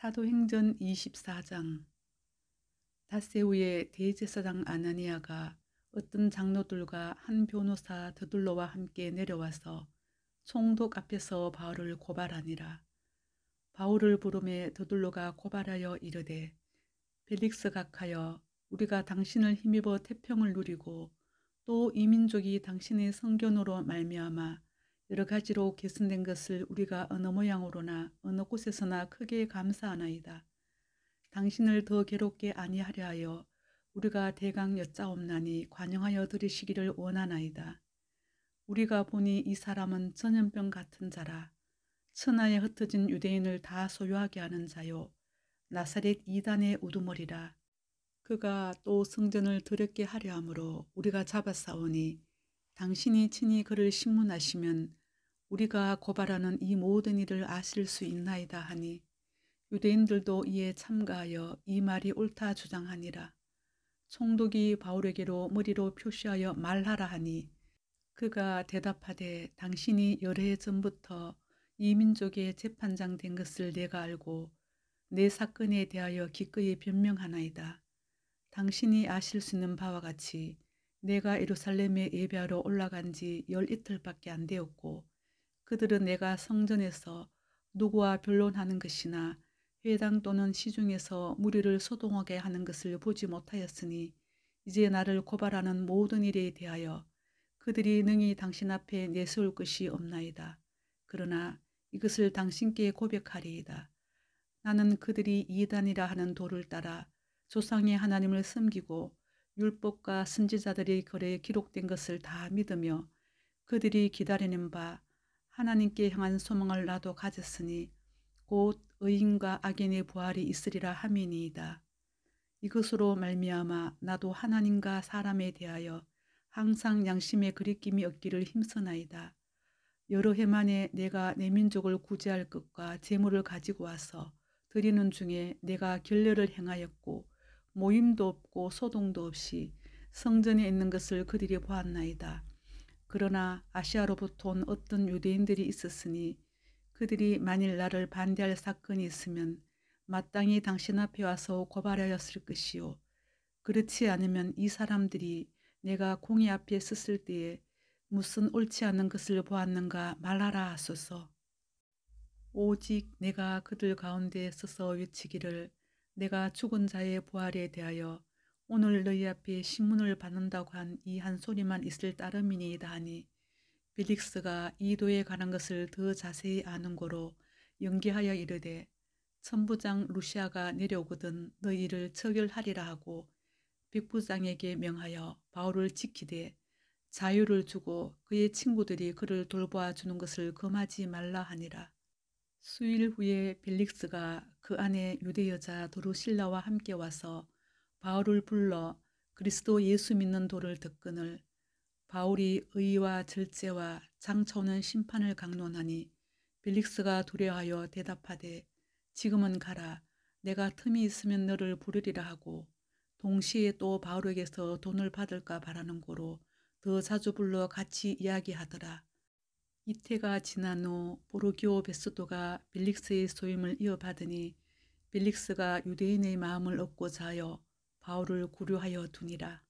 사도행전 24장 다세우의 대제사장 아나니아가 어떤 장로들과 한 변호사 드둘러와 함께 내려와서 총독 앞에서 바울을 고발하니라. 바울을 부름에 드둘러가 고발하여 이르되 벨릭스가 하여 우리가 당신을 힘입어 태평을 누리고 또 이민족이 당신의 성견으로 말미암아 여러 가지로 개선된 것을 우리가 어느 모양으로나 어느 곳에서나 크게 감사하나이다. 당신을 더 괴롭게 아니하려 하여 우리가 대강 여짜옵나니 관용하여 들으시기를 원하나이다. 우리가 보니 이 사람은 전염병 같은 자라 천하에 흩어진 유대인을 다 소유하게 하는 자요 나사렛 이단의 우두머리라 그가 또 성전을 더럽게 하려 함으로 우리가 잡아싸오니 당신이 친히 그를 신문하시면 우리가 고발하는 이 모든 일을 아실 수 있나이다 하니 유대인들도 이에 참가하여 이 말이 옳다 주장하니라. 총독이 바울에게로 머리로 표시하여 말하라 하니 그가 대답하되 당신이 열러해 전부터 이 민족의 재판장 된 것을 내가 알고 내 사건에 대하여 기꺼이 변명하나이다. 당신이 아실 수 있는 바와 같이 내가 예루살렘에 예배하러 올라간 지 열 이틀밖에 안 되었고 그들은 내가 성전에서 누구와 변론하는 것이나 회당 또는 시중에서 무리를 소동하게 하는 것을 보지 못하였으니 이제 나를 고발하는 모든 일에 대하여 그들이 능히 당신 앞에 내세울 것이 없나이다. 그러나 이것을 당신께 고백하리이다. 나는 그들이 이단이라 하는 도를 따라 조상의 하나님을 섬기고 율법과 선지자들의 거래에 기록된 것을 다 믿으며 그들이 기다리는 바 하나님께 향한 소망을 나도 가졌으니 곧 의인과 악인의 부활이 있으리라 함이니이다. 이것으로 말미암아 나도 하나님과 사람에 대하여 항상 양심의 그리낌이 없기를 힘써나이다 여러 해 만에 내가 내 민족을 구제할 것과 재물을 가지고 와서 드리는 중에 내가 결례를 행하였고 모임도 없고 소동도 없이 성전에 있는 것을 그들이 보았나이다. 그러나 아시아로부터 온 어떤 유대인들이 있었으니 그들이 만일 나를 반대할 사건이 있으면 마땅히 당신 앞에 와서 고발하였을 것이요. 그렇지 않으면 이 사람들이 내가 공의 앞에 섰을 때에 무슨 옳지 않은 것을 보았는가 말하라 하소서. 오직 내가 그들 가운데 서서 외치기를 내가 죽은 자의 부활에 대하여 오늘 너희 앞에 신문을 받는다고 한 이 한 소리만 있을 따름이니이다 하니 빌릭스가 이도에 가는 것을 더 자세히 아는 고로 연기하여 이르되 천부장 루시아가 내려오거든 너희를 처결하리라 하고 백부장에게 명하여 바울을 지키되 자유를 주고 그의 친구들이 그를 돌보아 주는 것을 금하지 말라 하니라. 수일 후에 빌릭스가 그 안에 유대 여자 도로실라와 함께 와서 바울을 불러 그리스도 예수 믿는 도를 듣끈을 바울이 의와 절제와 장차오는 심판을 강론하니 빌릭스가 두려하여 대답하되 지금은 가라 내가 틈이 있으면 너를 부르리라 하고 동시에 또 바울에게서 돈을 받을까 바라는 고로 더 자주 불러 같이 이야기하더라. 이태가 지난 후 보르기오 베스도가 빌릭스의 소임을 이어받으니 빌릭스가 유대인의 마음을 얻고자 하여 바울을 고려하여 두니라.